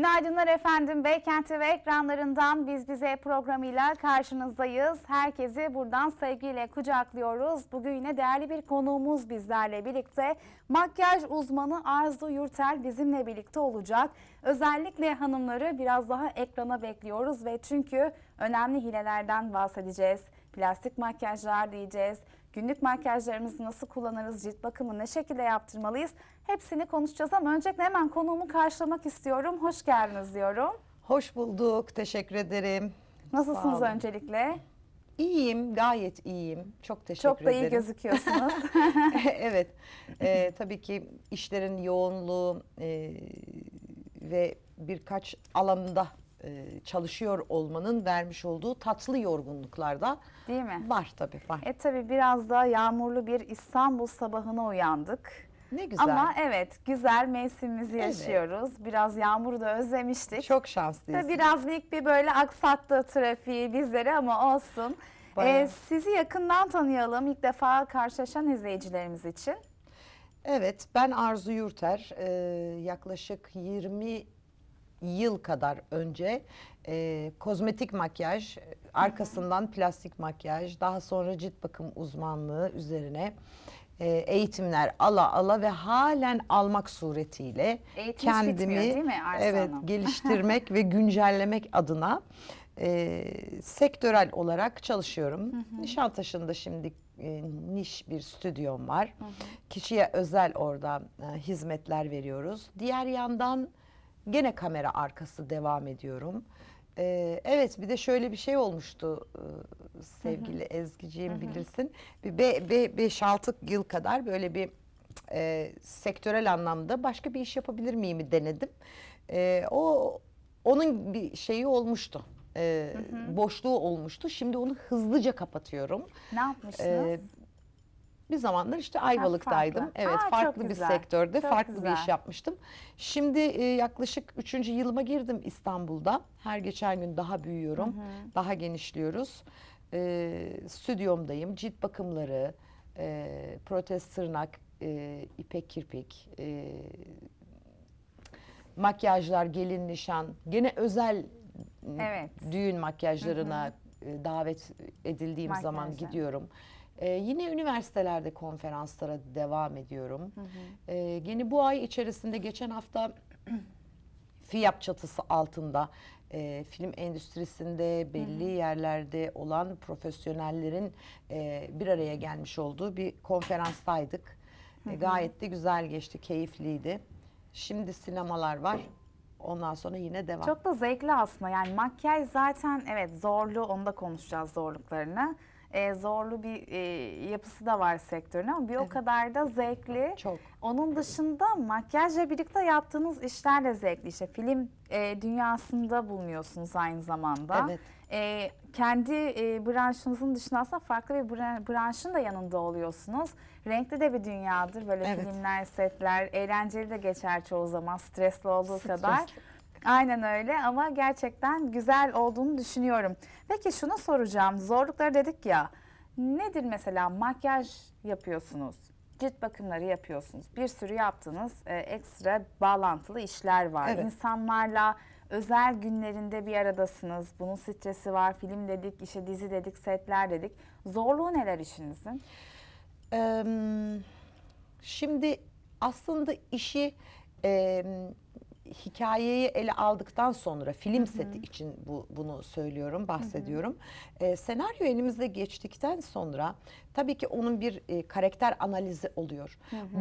Günaydınlar efendim. Beykent'i ve ekranlarından Biz Bize programıyla karşınızdayız. Herkesi buradan sevgiyle kucaklıyoruz. Bugün yine değerli bir konuğumuz bizlerle birlikte. Makyaj uzmanı Arzu Yurtel bizimle birlikte olacak. Özellikle hanımları biraz daha ekrana bekliyoruz ve çünkü önemli hilelerden bahsedeceğiz. Plastik makyajlar diyeceğiz. Günlük makyajlarımızı nasıl kullanırız, cilt bakımı ne şekilde yaptırmalıyız Hepsini konuşacağız ama öncelikle hemen konuğumu karşılamak istiyorum. Hoş geldiniz diyorum. Hoş bulduk. Teşekkür ederim. Nasılsınız öncelikle? İyiyim, gayet iyiyim. Çok teşekkür Çok da ederim. iyi gözüküyorsunuz. evet, e, tabii ki işlerin yoğunluğu e, ve birkaç alanda e, çalışıyor olmanın vermiş olduğu tatlı yorgunluklarda Değil mi? var tabii var. E tabii biraz da yağmurlu bir İstanbul sabahına uyandık. Ne güzel. Ama evet güzel mevsimimizi evet. yaşıyoruz. Biraz yağmuru da özlemiştik. Çok şanslıyız. Tabii biraz minik bir böyle aksattı trafiği bizleri ama olsun. Ee, sizi yakından tanıyalım ilk defa karşılaşan izleyicilerimiz için. Evet ben Arzu Yurter. Ee, yaklaşık 20 yıl kadar önce e, kozmetik makyaj, arkasından plastik makyaj, daha sonra cilt bakım uzmanlığı üzerine e, eğitimler ala ala ve halen almak suretiyle Eğitim kendimi bitmiyor, değil mi evet geliştirmek ve güncellemek adına e, sektörel olarak çalışıyorum. Hı hı. Nişantaşı'nda şimdi e, niş bir stüdyom var. Hı hı. Kişiye özel orada e, hizmetler veriyoruz. Diğer yandan gene kamera arkası devam ediyorum. Hı ee, evet bir de şöyle bir şey olmuştu e, sevgili Ezgi'ciğim bilirsin. Bir 5-6 yıl kadar böyle bir e, sektörel anlamda başka bir iş yapabilir miyim mi denedim. E, o onun bir şeyi olmuştu. E, boşluğu olmuştu. Şimdi onu hızlıca kapatıyorum. Ne yapmışsınız? E, bir zamanlar işte Ayvalık'taydım. Farklı. Evet Aa, farklı bir sektörde çok farklı güzel. bir iş yapmıştım. Şimdi e, yaklaşık üçüncü yılıma girdim İstanbul'da. Her geçen gün daha büyüyorum. Hı hı. Daha genişliyoruz. E, stüdyomdayım. Cilt bakımları, e, protez tırnak, e, ipek kirpik, e, makyajlar, gelin nişan, gene özel evet. düğün makyajlarına hı hı. E, davet edildiğim Makyajlar. zaman gidiyorum. Ee, yine üniversitelerde konferanslara devam ediyorum. Hı hı. Ee, yine bu ay içerisinde geçen hafta FİAP çatısı altında e, film endüstrisinde belli Hı-hı. yerlerde olan profesyonellerin e, bir araya gelmiş olduğu bir konferanstaydık. Hı-hı. E, gayet de güzel geçti, keyifliydi. Şimdi sinemalar var. Ondan sonra yine devam. Çok da zevkli aslında. Yani makyaj zaten evet zorlu. Onu da konuşacağız zorluklarını e, zorlu bir e, yapısı da var sektörün ama bir evet. o kadar da zevkli. Çok. Onun dışında makyajla birlikte yaptığınız işler de zevkli. İşte film e, dünyasında bulunuyorsunuz aynı zamanda. Evet. E, kendi e, branşınızın dışında aslında farklı bir branşın da yanında oluyorsunuz. Renkli de bir dünyadır böyle evet. filmler, setler, eğlenceli de geçer çoğu zaman stresli olduğu Stres. kadar. Aynen öyle ama gerçekten güzel olduğunu düşünüyorum. Peki şunu soracağım. Zorlukları dedik ya. Nedir mesela makyaj yapıyorsunuz? Cilt bakımları yapıyorsunuz. Bir sürü yaptığınız e, ekstra bağlantılı işler var. Evet. İnsanlarla özel günlerinde bir aradasınız. Bunun stresi var. Film dedik, işe dizi dedik, setler dedik. Zorluğu neler işinizin? Ee, şimdi aslında işi e, hikayeyi ele aldıktan sonra film seti için bu bunu söylüyorum, bahsediyorum. E, senaryo elimize geçtikten sonra tabii ki onun bir e, karakter analizi oluyor.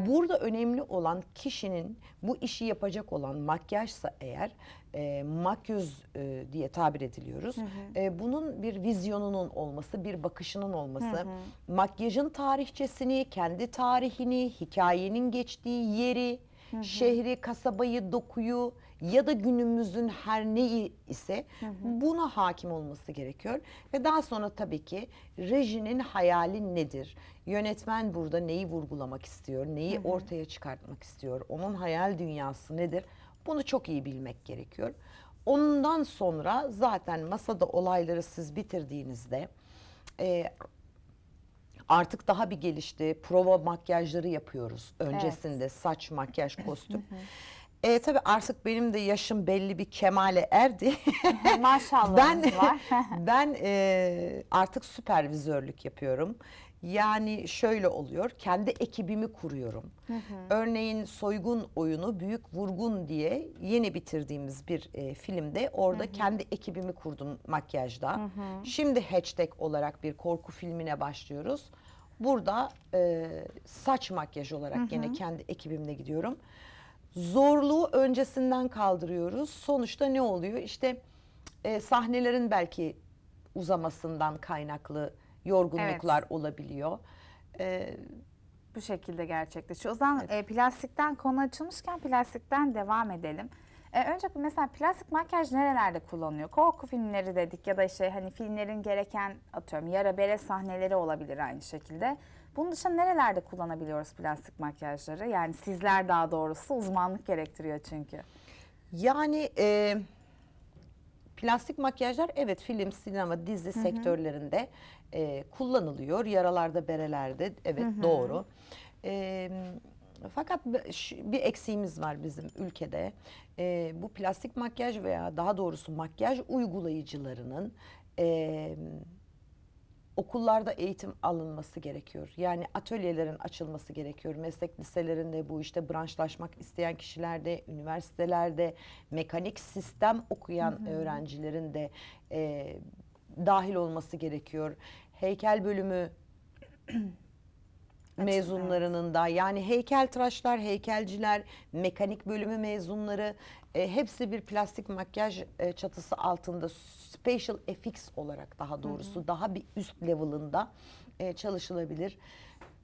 Burada önemli olan kişinin bu işi yapacak olan makyajsa eğer e, makyöz e, diye tabir ediliyoruz. E, bunun bir vizyonunun olması, bir bakışının olması, hı hı. makyajın tarihçesini, kendi tarihini, hikayenin geçtiği yeri, Hı hı. Şehri, kasabayı, dokuyu ya da günümüzün her neyi ise hı hı. buna hakim olması gerekiyor. Ve daha sonra tabii ki rejinin hayali nedir? Yönetmen burada neyi vurgulamak istiyor? Neyi hı hı. ortaya çıkartmak istiyor? Onun hayal dünyası nedir? Bunu çok iyi bilmek gerekiyor. Ondan sonra zaten masada olayları siz bitirdiğinizde e, Artık daha bir gelişti. Prova makyajları yapıyoruz. Öncesinde saç, makyaj, kostüm. E, tabii artık benim de yaşım belli bir kemale erdi. Maşallah ben var. ben e, artık süpervizörlük yapıyorum. Yani şöyle oluyor, kendi ekibimi kuruyorum. Hı hı. Örneğin Soygun Oyunu Büyük Vurgun diye yeni bitirdiğimiz bir e, filmde orada hı hı. kendi ekibimi kurdum makyajda. Hı hı. Şimdi hashtag olarak bir korku filmine başlıyoruz. Burada e, saç makyajı olarak hı hı. yine kendi ekibimle gidiyorum. Zorluğu öncesinden kaldırıyoruz. Sonuçta ne oluyor? İşte e, sahnelerin belki uzamasından kaynaklı yorgunluklar evet. olabiliyor. Ee, bu şekilde gerçekleşiyor. O zaman evet. e, plastikten konu açılmışken plastikten devam edelim. E, önce mesela plastik makyaj nerelerde kullanılıyor? Korku filmleri dedik ya da şey hani filmlerin gereken atıyorum yara bere sahneleri olabilir aynı şekilde. Bunun dışında nerelerde kullanabiliyoruz plastik makyajları? Yani sizler daha doğrusu uzmanlık gerektiriyor çünkü. Yani... E Plastik makyajlar evet film, sinema, dizi Hı-hı. sektörlerinde e, kullanılıyor. Yaralarda, berelerde evet Hı-hı. doğru. E, fakat bir eksiğimiz var bizim ülkede. E, bu plastik makyaj veya daha doğrusu makyaj uygulayıcılarının... E, okullarda eğitim alınması gerekiyor. Yani atölyelerin açılması gerekiyor. Meslek liselerinde bu işte branşlaşmak isteyen kişilerde, üniversitelerde mekanik sistem okuyan hı hı. öğrencilerin de e, dahil olması gerekiyor. Heykel bölümü mezunlarının da yani heykeltıraşlar, heykelciler, mekanik bölümü mezunları e, hepsi bir plastik makyaj e, çatısı altında special FX olarak daha doğrusu hı hı. daha bir üst level'ında e, çalışılabilir.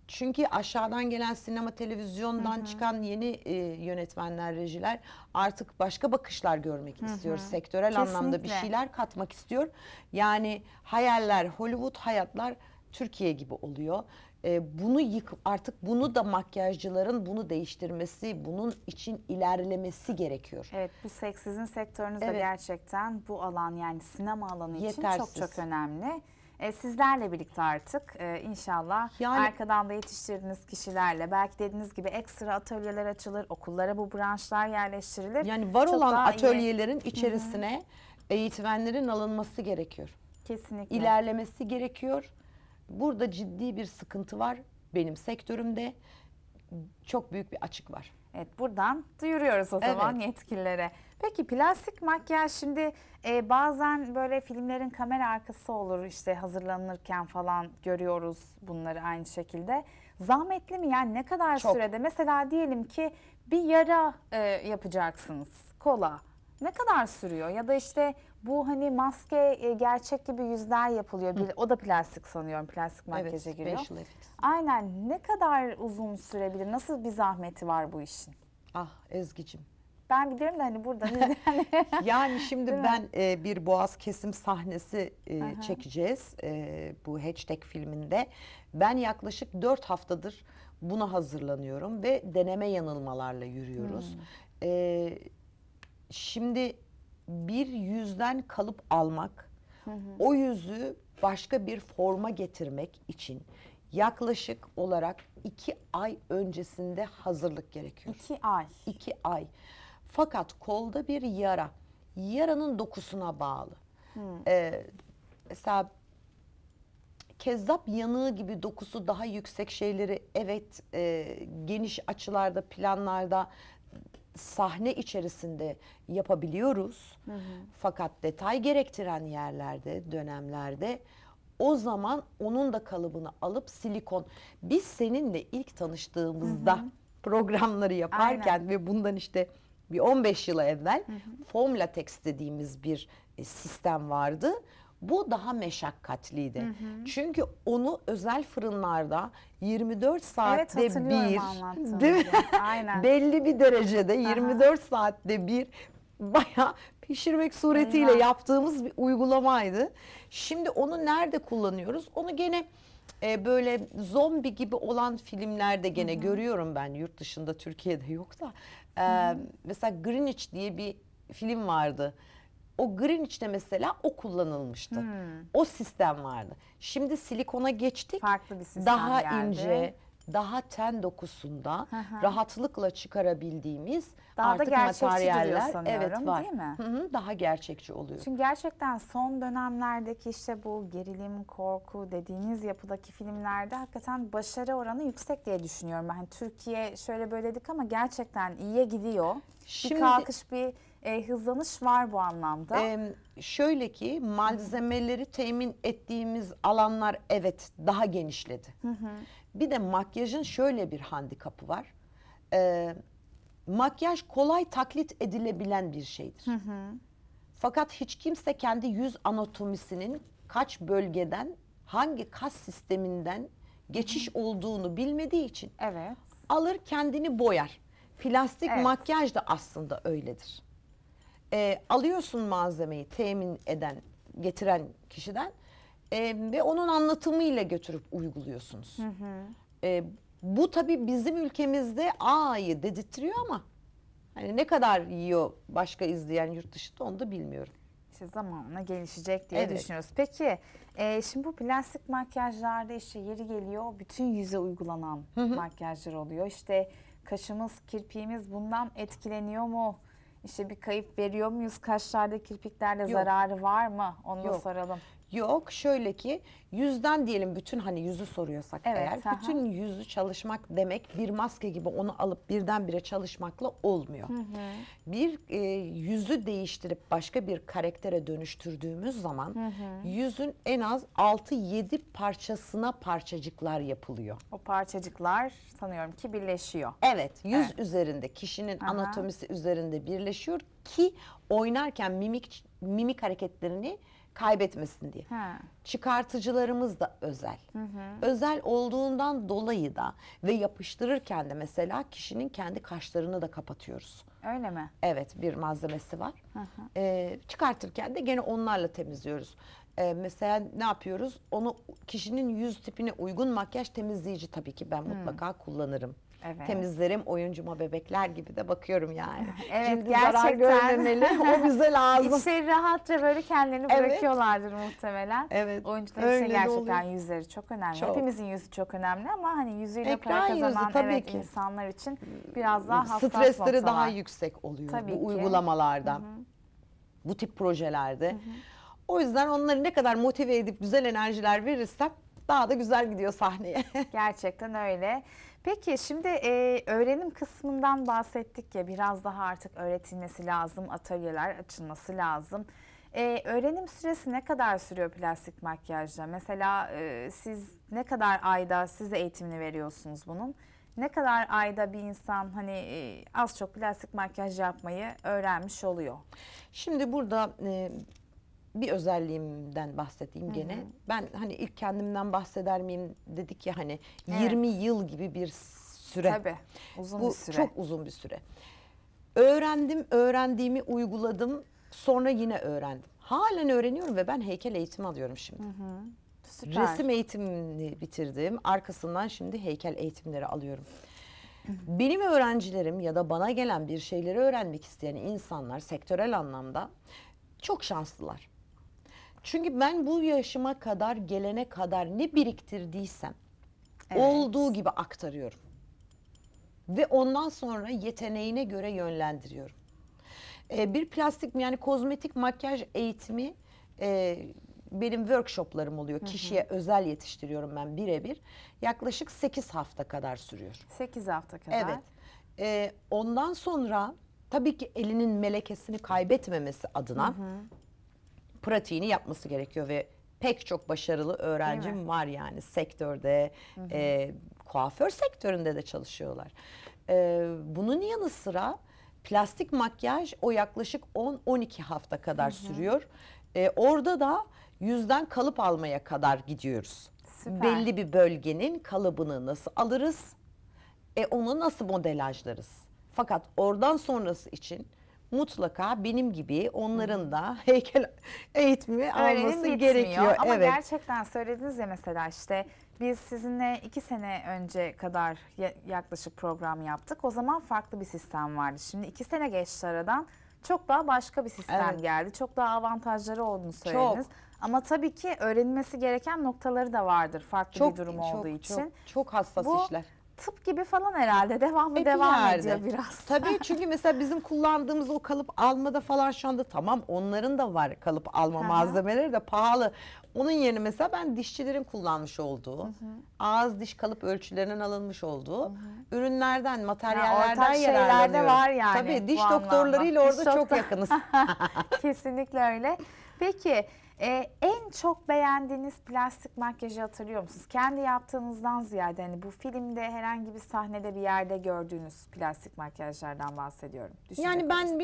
Çünkü aşağıdan gelen sinema televizyondan hı hı. çıkan yeni e, yönetmenler, rejiler artık başka bakışlar görmek hı hı. istiyor. Sektörel Kesinlikle. anlamda bir şeyler katmak istiyor. Yani hayaller, Hollywood hayatlar Türkiye gibi oluyor. Ee, bunu yık artık bunu da makyajcıların bunu değiştirmesi, bunun için ilerlemesi gerekiyor. Evet bu sek, sizin sektörünüzde Evet. gerçekten bu alan yani sinema alanı için çok çok önemli. E, sizlerle birlikte artık e, inşallah Yani- arkadan da yetiştirdiğiniz kişilerle belki dediğiniz gibi ekstra atölyeler açılır, okullara bu branşlar yerleştirilir. Yani var Çok olan daha iyi. atölyelerin içerisine eğitmenlerin alınması gerekiyor. Kesinlikle. İlerlemesi gerekiyor. Burada ciddi bir sıkıntı var benim sektörümde. Çok büyük bir açık var. Evet buradan duyuruyoruz o zaman evet. yetkililere. Peki plastik makyaj şimdi e, bazen böyle filmlerin kamera arkası olur işte hazırlanırken falan görüyoruz bunları aynı şekilde. Zahmetli mi yani ne kadar Çok. sürede mesela diyelim ki bir yara e, yapacaksınız kola ne kadar sürüyor ya da işte bu hani maske e, gerçek gibi yüzler yapılıyor. Bir, o da plastik sanıyorum. Plastik makyaja evet, giriyor. Facial effects. Aynen. Ne kadar uzun sürebilir? Nasıl bir zahmeti var bu işin? Ah Ezgi'cim. Ben biliyorum da hani burada hani- yani. şimdi Değil ben e, bir boğaz kesim sahnesi e, çekeceğiz e, bu hashtag filminde. Ben yaklaşık dört haftadır buna hazırlanıyorum ve deneme yanılmalarla yürüyoruz. Hmm. E, şimdi bir yüzden kalıp almak, hı hı. o yüzü başka bir forma getirmek için yaklaşık olarak iki ay öncesinde hazırlık gerekiyor. İki ay. İki ay. Fakat kolda bir yara, yaranın dokusuna bağlı. Hmm. Ee, mesela kezzap yanığı gibi dokusu daha yüksek şeyleri evet e, geniş açılarda planlarda sahne içerisinde yapabiliyoruz. Hı hı. Fakat detay gerektiren yerlerde, dönemlerde o zaman onun da kalıbını alıp silikon. Biz seninle ilk tanıştığımızda hı hı. programları yaparken Aynen. ve bundan işte bir 15 yıla evvel hı hı. foam latex dediğimiz bir e, sistem vardı. Bu daha meşakkatliydi. Hı hı. Çünkü onu özel fırınlarda 24 saatte evet, bir değil mi? Aynen. belli bir derecede 24 Aha. saatte bir baya pişirmek suretiyle Aynen. yaptığımız bir uygulamaydı. Şimdi onu nerede kullanıyoruz? Onu gene e, böyle zombi gibi olan filmlerde gene Hı -hı. görüyorum ben yurt dışında Türkiye'de yok da. E, Hı -hı. Mesela Greenwich diye bir film vardı. Hı o Greenwich'te mesela o kullanılmıştı. Hmm. O sistem vardı. Şimdi silikona geçtik. Farklı bir sistem Daha geldi. ince, daha ten dokusunda rahatlıkla çıkarabildiğimiz daha artık da gerçekçi materyaller sanıyorum, evet var. Değil mi? Hı -hı, daha gerçekçi oluyor. Çünkü gerçekten son dönemlerdeki işte bu gerilim, korku dediğiniz yapıdaki filmlerde hakikaten başarı oranı yüksek diye düşünüyorum ben. Yani Türkiye şöyle böyle dedik ama gerçekten iyiye gidiyor. Şimdi, bir kalkış bir e, hızlanış var bu anlamda. Ee, şöyle ki malzemeleri temin ettiğimiz alanlar evet daha genişledi. Hı hı. Bir de makyajın şöyle bir handikapı var. Ee, makyaj kolay taklit edilebilen bir şeydir. Hı hı. Fakat hiç kimse kendi yüz anatomisinin kaç bölgeden, hangi kas sisteminden geçiş hı. olduğunu bilmediği için evet. alır kendini boyar. Plastik evet. makyaj da aslında öyledir. E, alıyorsun malzemeyi temin eden, getiren kişiden e, ve onun anlatımıyla götürüp uyguluyorsunuz. Hı hı. E, bu tabii bizim ülkemizde A'yı dedirtiyor ama hani ne kadar yiyor başka izleyen yurt dışında onu da bilmiyorum. İşte zamanla gelişecek diye evet. düşünüyoruz. Peki e, şimdi bu plastik makyajlarda işte yeri geliyor bütün yüze uygulanan hı hı. makyajlar oluyor. İşte kaşımız, kirpiğimiz bundan etkileniyor mu? İşte bir kayıp veriyor muyuz? Kaşlarda, kirpiklerde Yok. zararı var mı? Onu Yok. soralım. Yok şöyle ki yüzden diyelim bütün hani yüzü soruyorsak evet, eğer aha. bütün yüzü çalışmak demek bir maske gibi onu alıp birdenbire çalışmakla olmuyor. Hı hı. Bir e, yüzü değiştirip başka bir karaktere dönüştürdüğümüz zaman hı hı. yüzün en az 6-7 parçasına parçacıklar yapılıyor. O parçacıklar sanıyorum ki birleşiyor. Evet yüz evet. üzerinde kişinin aha. anatomisi üzerinde birleşiyor ki oynarken mimik mimik hareketlerini kaybetmesin diye. Ha. Çıkartıcılarımız da özel. Hı hı. Özel olduğundan dolayı da ve yapıştırırken de mesela kişinin kendi kaşlarını da kapatıyoruz. Öyle mi? Evet bir malzemesi var. Hı hı. Ee, çıkartırken de gene onlarla temizliyoruz. Ee, mesela ne yapıyoruz? Onu kişinin yüz tipine uygun makyaj temizleyici tabii ki ben mutlaka kullanırım. Evet. Temizlerim oyuncuma bebekler gibi de bakıyorum yani. evet Şimdi gerçekten. zarar o bize lazım. İşleri rahatça böyle kendilerini evet. bırakıyorlardır muhtemelen. Evet. Oyuncuların Öyle gerçekten oluyor. yüzleri çok önemli. Çok. Hepimizin yüzü çok önemli ama hani yüzüyle Ekran para kazanan yüzü, tabii evet, ki. insanlar için biraz daha hassas Stresleri noktalar. daha yüksek oluyor tabii bu ki. uygulamalarda. Hı -hı. Bu tip projelerde. Hı -hı. O yüzden onları ne kadar motive edip güzel enerjiler verirsem daha da güzel gidiyor sahneye. Gerçekten öyle. Peki şimdi e, öğrenim kısmından bahsettik ya biraz daha artık öğretilmesi lazım, atölyeler açılması lazım. E, öğrenim süresi ne kadar sürüyor plastik makyajda? Mesela e, siz ne kadar ayda size eğitimini veriyorsunuz bunun? Ne kadar ayda bir insan hani e, az çok plastik makyaj yapmayı öğrenmiş oluyor? Şimdi burada e, bir özelliğimden bahsedeyim gene. Hı hı. Ben hani ilk kendimden bahseder miyim dedik ya hani evet. 20 yıl gibi bir süre. Tabii uzun Bu bir süre. çok uzun bir süre. Öğrendim, öğrendiğimi uyguladım. Sonra yine öğrendim. Halen öğreniyorum ve ben heykel eğitimi alıyorum şimdi. Hı hı. Süper. Resim eğitimini bitirdim. Arkasından şimdi heykel eğitimleri alıyorum. Benim öğrencilerim ya da bana gelen bir şeyleri öğrenmek isteyen insanlar sektörel anlamda çok şanslılar. Çünkü ben bu yaşıma kadar gelene kadar ne biriktirdiysem evet. olduğu gibi aktarıyorum. Ve ondan sonra yeteneğine göre yönlendiriyorum. Ee, bir plastik yani kozmetik makyaj eğitimi e, benim workshoplarım oluyor. Hı hı. Kişiye özel yetiştiriyorum ben birebir. Yaklaşık 8 hafta kadar sürüyor. 8 hafta kadar. Evet. Ee, ondan sonra tabii ki elinin melekesini kaybetmemesi adına... Hı hı pratiğini yapması gerekiyor ve pek çok başarılı öğrencim var yani sektörde, hı hı. E, kuaför sektöründe de çalışıyorlar. E, bunun yanı sıra plastik makyaj o yaklaşık 10-12 hafta kadar hı hı. sürüyor. E, orada da yüzden kalıp almaya kadar gidiyoruz. Süper. Belli bir bölgenin kalıbını nasıl alırız? E onu nasıl modelajlarız? Fakat oradan sonrası için mutlaka benim gibi onların da heykel eğitimi Öğrenim alması yetmiyor. gerekiyor. Ama evet. gerçekten söylediniz ya mesela işte biz sizinle iki sene önce kadar yaklaşık program yaptık. O zaman farklı bir sistem vardı. Şimdi iki sene geçti aradan çok daha başka bir sistem evet. geldi. Çok daha avantajları olduğunu söylediniz. Çok. Ama tabii ki öğrenilmesi gereken noktaları da vardır farklı çok, bir durum çok, olduğu için. Çok, çok hassas Bu, işler tıp gibi falan herhalde devamı Hep devam yerde. ediyor biraz. Tabii çünkü mesela bizim kullandığımız o kalıp almada falan şu anda tamam onların da var kalıp alma Aha. malzemeleri de pahalı. Onun yerine mesela ben dişçilerin kullanmış olduğu, hı hı. ağız diş kalıp ölçülerinden alınmış olduğu hı hı. ürünlerden, materyallerden yani yararlanıyorum. var yani. Tabii diş doktorlarıyla orada diş çok doktor... yakınız. Kesinlikle öyle. Peki ee, en çok beğendiğiniz plastik makyajı hatırlıyor musunuz? Kendi yaptığınızdan ziyade hani bu filmde herhangi bir sahnede bir yerde gördüğünüz plastik makyajlardan bahsediyorum. Düşünecek Yani ben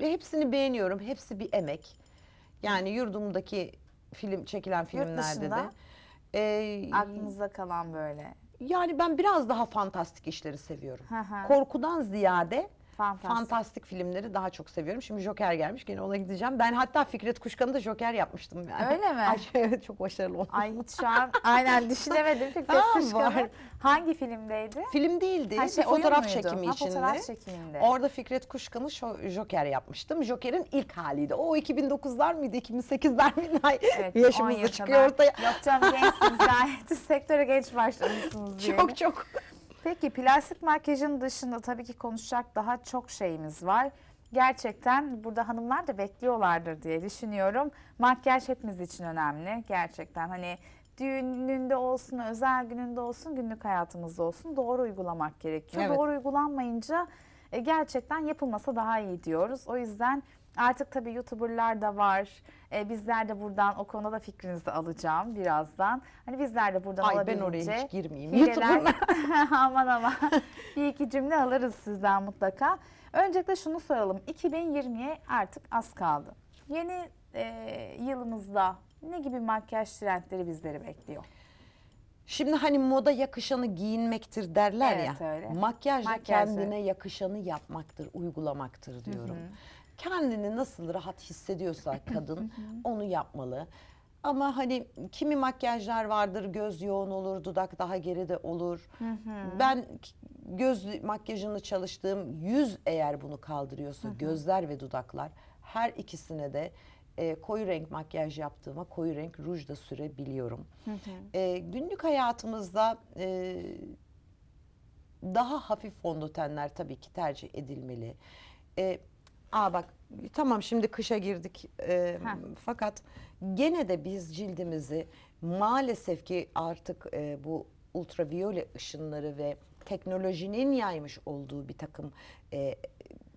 bir hepsini beğeniyorum. Hepsi bir emek. Yani yurdumdaki film çekilen filmlerde de. dışında? Ee, aklınızda kalan böyle. yani ben biraz daha fantastik işleri seviyorum. Korkudan ziyade Fantastik. Fantastik filmleri daha çok seviyorum. Şimdi Joker gelmiş gene ona gideceğim. Ben hatta Fikret Kuşkan'ı da Joker yapmıştım yani. Öyle mi? Ay, çok başarılı oldu. Ay hiç şu an aynen düşünemedim Fikret Tamam, Kuşkan'ı. Hangi filmdeydi? Film değildi. Ha, şey, bir fotoğraf muydu? çekimi Ha, içindi. fotoğraf çekiminde. Orada Fikret Kuşkan'ı Joker yapmıştım. Joker'in ilk haliydi. O 2009'lar mıydı, 2008'ler miydi? Ay, Evet, 10 Yaşımız çıkıyor ortaya. Yok canım gençsiniz gayet. Sektöre geç başlamışsınız Çok çok. Peki plastik makyajın dışında tabii ki konuşacak daha çok şeyimiz var. Gerçekten burada hanımlar da bekliyorlardır diye düşünüyorum. Makyaj hepimiz için önemli. Gerçekten hani düğününde olsun, özel gününde olsun, günlük hayatımızda olsun doğru uygulamak gerekiyor. Evet. Doğru uygulanmayınca e, gerçekten yapılmasa daha iyi diyoruz. O yüzden Artık tabii YouTuber'lar da var. E, bizler de buradan o konuda da fikrinizi alacağım birazdan. Hani bizler de buradan Ay, Ay ben oraya hiç girmeyeyim. YouTuber'la. aman aman. bir iki cümle alırız sizden mutlaka. Öncelikle şunu soralım. 2020'ye artık az kaldı. Yeni e, yılımızda ne gibi makyaj trendleri bizleri bekliyor? Şimdi hani moda yakışanı giyinmektir derler evet, ya. Öyle. Makyaj da kendine yakışanı yapmaktır, uygulamaktır diyorum. Hı hı kendini nasıl rahat hissediyorsa kadın onu yapmalı. Ama hani kimi makyajlar vardır göz yoğun olur, dudak daha geride olur. Ben göz makyajını çalıştığım yüz eğer bunu kaldırıyorsa gözler ve dudaklar her ikisine de e, koyu renk makyaj yaptığıma koyu renk ruj da sürebiliyorum. E, günlük hayatımızda e, daha hafif fondötenler tabii ki tercih edilmeli. E, Aa bak tamam şimdi kışa girdik e, fakat gene de biz cildimizi maalesef ki artık e, bu ultraviyole ışınları ve teknolojinin yaymış olduğu bir takım e,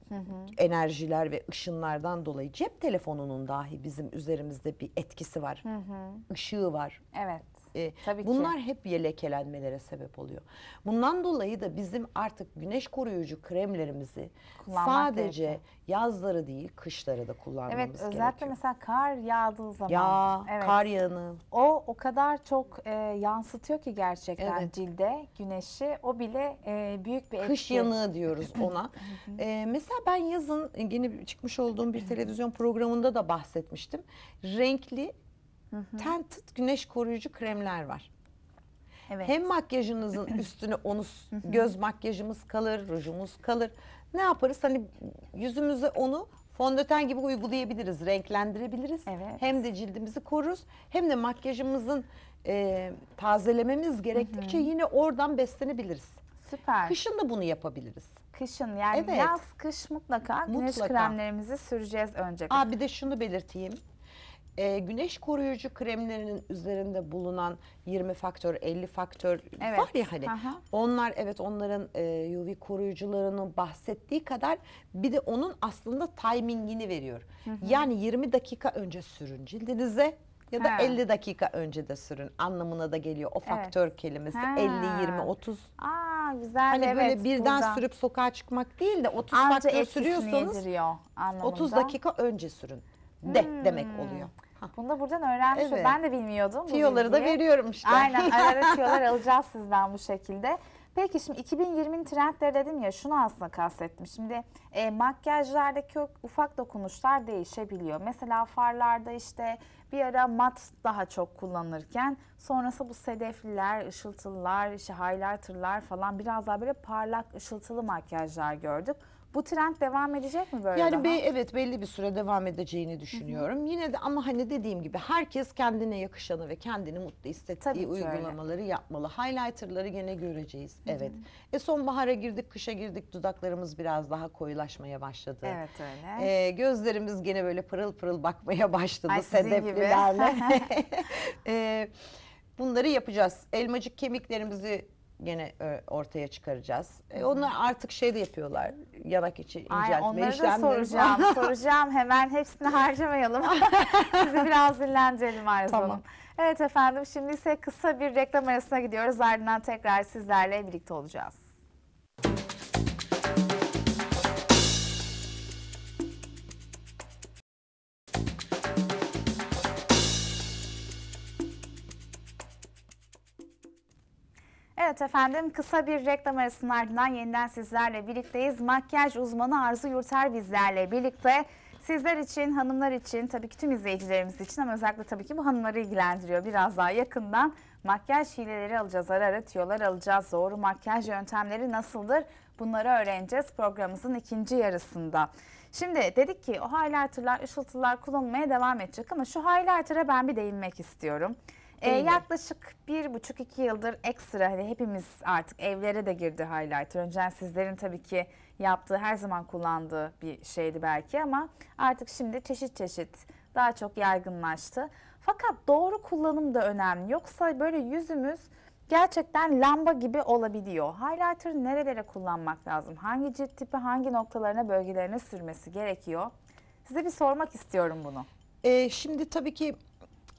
Hı hı. enerjiler ve ışınlardan dolayı cep telefonunun dahi bizim üzerimizde bir etkisi var. Hı hı. Işığı var. Evet. E, Tabii bunlar ki. hep yelekelenmelere sebep oluyor. Bundan dolayı da bizim artık güneş koruyucu kremlerimizi Kullanmak sadece gerekiyor. yazları değil kışları da kullanmamız evet, gerekiyor. Evet özellikle mesela kar yağdığı zaman. Ya evet, kar yağını. O o kadar çok e, yansıtıyor ki gerçekten evet. cilde güneşi o bile e, büyük bir etki. Kış yanığı diyoruz ona. e, mesela ben yazın e, yeni çıkmış olduğum bir televizyon programında da bahsetmiştim. Renkli Hı hı. güneş koruyucu kremler var. Evet. Hem makyajınızın üstüne onu göz makyajımız kalır, rujumuz kalır. Ne yaparız? Hani yüzümüze onu fondöten gibi uygulayabiliriz, renklendirebiliriz. Evet. Hem de cildimizi koruruz, hem de makyajımızın e, tazelememiz gerektikçe hı hı. yine oradan beslenebiliriz. Süper. Kışın da bunu yapabiliriz. Kışın yani evet. yaz kış mutlaka güneş kremlerimizi süreceğiz önce. Aa bir de şunu belirteyim e, güneş koruyucu kremlerinin üzerinde bulunan 20 faktör, 50 faktör evet. var ya hani. Aha. Onlar evet onların e, UV koruyucularını bahsettiği kadar bir de onun aslında timingini veriyor. Hı hı. Yani 20 dakika önce sürün cildinize ya da ha. 50 dakika önce de sürün anlamına da geliyor o faktör evet. kelimesi ha. 50 20 30. Aa güzel hani evet. böyle birden burada. sürüp sokağa çıkmak değil de 30 Anca faktör sürüyorsanız 30 dakika önce sürün de hmm. demek oluyor. Bunu da buradan öğrenmiş Evet. Ben de bilmiyordum. bu Tiyoları da veriyorum işte. Aynen ara ara alacağız sizden bu şekilde. Peki şimdi 2020'nin trendleri dedim ya şunu aslında kastettim. Şimdi e, makyajlardaki o ufak dokunuşlar değişebiliyor. Mesela farlarda işte bir ara mat daha çok kullanırken, sonrası bu sedefliler, ışıltılılar, işte highlighterlar falan biraz daha böyle parlak ışıltılı makyajlar gördük. Bu trend devam edecek mi böyle? Yani be, evet belli bir süre devam edeceğini düşünüyorum. Hı hı. Yine de ama hani dediğim gibi herkes kendine yakışanı ve kendini mutlu hissettiği uygulamaları öyle. yapmalı. Highlighter'ları gene göreceğiz. Hı hı. Evet. E sonbahara girdik, kışa girdik. Dudaklarımız biraz daha koyulaşmaya başladı. Evet öyle. E, gözlerimiz gene böyle pırıl pırıl bakmaya başladı Ay, sedeflilerle. e, bunları yapacağız. Elmacık kemiklerimizi gene e, ortaya çıkaracağız. E, onlar artık şey de yapıyorlar. Yanak içi inceltme Ay, onları da soracağım. var. soracağım hemen hepsini harcamayalım. Sizi biraz dinlendirelim Arzu Tamam. Evet efendim şimdi ise kısa bir reklam arasına gidiyoruz. Ardından tekrar sizlerle birlikte olacağız. Evet efendim kısa bir reklam arasının ardından yeniden sizlerle birlikteyiz. Makyaj uzmanı Arzu Yurter bizlerle birlikte. Sizler için, hanımlar için, tabii ki tüm izleyicilerimiz için ama özellikle tabii ki bu hanımları ilgilendiriyor. Biraz daha yakından makyaj hileleri alacağız, ara ara alacağız. Doğru makyaj yöntemleri nasıldır? Bunları öğreneceğiz programımızın ikinci yarısında. Şimdi dedik ki o highlighterlar, ışıltılar kullanılmaya devam edecek ama şu highlighter'a ben bir değinmek istiyorum. E, yaklaşık bir buçuk iki yıldır ekstra hani hepimiz artık evlere de girdi highlighter. Önceden sizlerin tabii ki yaptığı her zaman kullandığı bir şeydi belki ama artık şimdi çeşit çeşit daha çok yaygınlaştı. Fakat doğru kullanım da önemli. Yoksa böyle yüzümüz gerçekten lamba gibi olabiliyor. Highlighter'ı nerelere kullanmak lazım? Hangi cilt tipi hangi noktalarına bölgelerine sürmesi gerekiyor? Size bir sormak istiyorum bunu. Ee, şimdi tabii ki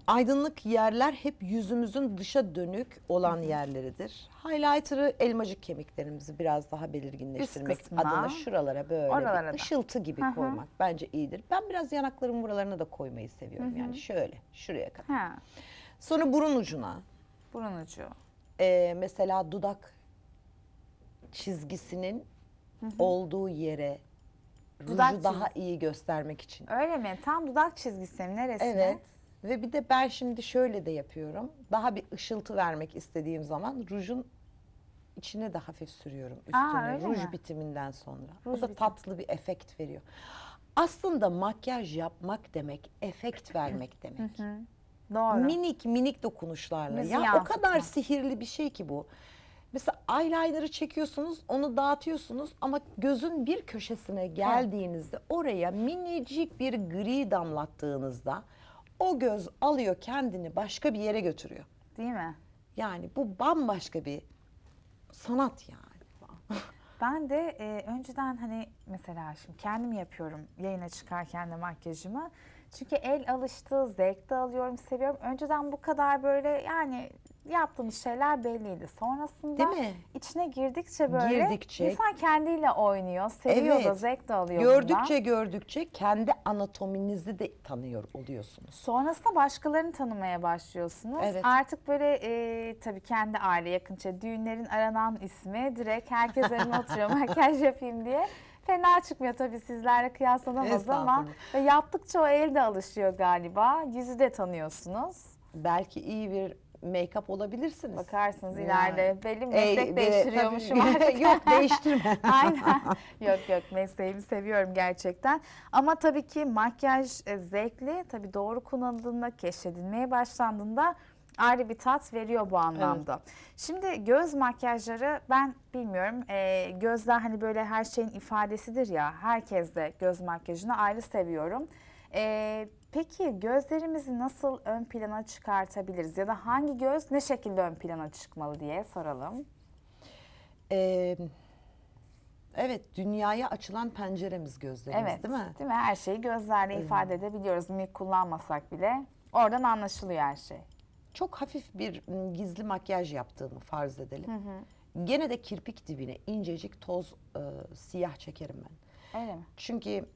aydınlık yerler hep yüzümüzün dışa dönük olan yerleridir. Highlighter'ı elmacık kemiklerimizi biraz daha belirginleştirmek kısmına. adına şuralara böyle Oralara bir ışıltı gibi Hı hı. koymak bence iyidir. Ben biraz yanakların buralarına da koymayı seviyorum. Yani şöyle şuraya kadar. Ha, Sonra burun ucuna burun ucu. e, mesela dudak çizgisinin olduğu yere Dudak ruju daha iyi göstermek için. Öyle mi? Tam dudak çizgisinin neresine? Evet. Ve bir de ben şimdi şöyle de yapıyorum. Daha bir ışıltı vermek istediğim zaman rujun içine de hafif sürüyorum üstüne öyle ruj mi? bitiminden sonra. Ruj Bu da bitim. tatlı bir efekt veriyor. Aslında makyaj yapmak demek efekt vermek demek. Hı hı. Doğru. Minik minik dokunuşlarla. ya o kadar sihirli bir şey ki bu. Mesela eyeliner'ı çekiyorsunuz, onu dağıtıyorsunuz ama gözün bir köşesine geldiğinizde oraya minicik bir gri damlattığınızda o göz alıyor kendini başka bir yere götürüyor. Değil mi? Yani bu bambaşka bir sanat yani. Ben de e, önceden hani mesela şimdi kendim yapıyorum yayına çıkarken de makyajımı. Çünkü el alıştı, zevk de alıyorum, seviyorum. Önceden bu kadar böyle yani yaptığımız şeyler belliydi. Sonrasında Değil mi? içine girdikçe böyle Girdikçe. insan kendiyle oynuyor, seviyor da zevk de alıyor Gördükçe bundan. gördükçe kendi anatominizi de tanıyor oluyorsunuz. Sonrasında başkalarını tanımaya başlıyorsunuz. Evet. Artık böyle e, tabii kendi aile yakın çevre, düğünlerin aranan ismi direkt herkes önüne oturuyor makyaj yapayım diye fena çıkmıyor tabii sizlerle kıyaslanamaz ama ve yaptıkça o el de alışıyor galiba. Yüzü de tanıyorsunuz. Belki iyi bir make-up olabilirsiniz. Bakarsınız yani. ileride. Belli meslek e, değiştiriyormuşum tabii, artık. yok değiştirme. Aynen. Yok yok mesleğimi seviyorum gerçekten. Ama tabii ki makyaj e, zevkli. Tabii doğru kullanıldığında, keşfedilmeye başlandığında ayrı bir tat veriyor bu anlamda. Evet. Şimdi göz makyajları ben bilmiyorum e, gözler hani böyle her şeyin ifadesidir ya herkes de göz makyajını ayrı seviyorum. E, Peki gözlerimizi nasıl ön plana çıkartabiliriz ya da hangi göz ne şekilde ön plana çıkmalı diye soralım. Ee, evet dünyaya açılan penceremiz gözlerimiz evet, değil mi? Değil mi? Her şeyi gözlerle evet. ifade edebiliyoruz. Mimik kullanmasak bile oradan anlaşılıyor her şey. Çok hafif bir ıı, gizli makyaj yaptığımı farz edelim. Hı hı. Gene de kirpik dibine incecik toz e, siyah çekerim ben. Öyle mi? Çünkü